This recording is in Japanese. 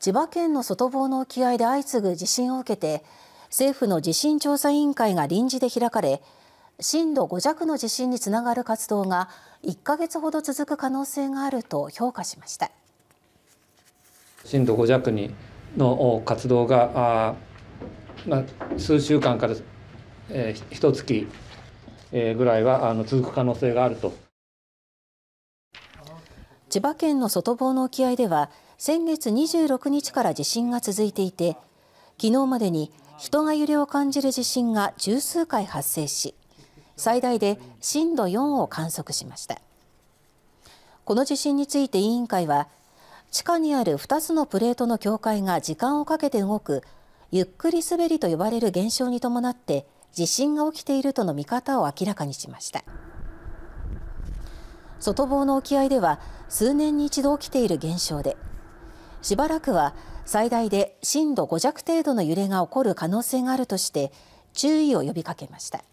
千葉県の外房の沖合で相次ぐ地震を受けて政府の地震調査委員会が臨時で開かれ震度5弱の地震につながる活動が1か月ほど続く可能性があると評価しました震度5弱にの活動がまあ、数週間からえー、一月、えー、ぐらいはあの続く可能性があると千葉県の外房の沖合では先月26日から地震が続いていて昨日までに人が揺れを感じる地震が十数回発生し最大で震度4を観測しましたこの地震について委員会は地下にある2つのプレートの境界が時間をかけて動くゆっくり滑りと呼ばれる現象に伴って地震が起きているとの見方を明らかにしました外房の沖合では数年に一度起きている現象でしばらくは最大で震度5弱程度の揺れが起こる可能性があるとして注意を呼びかけました。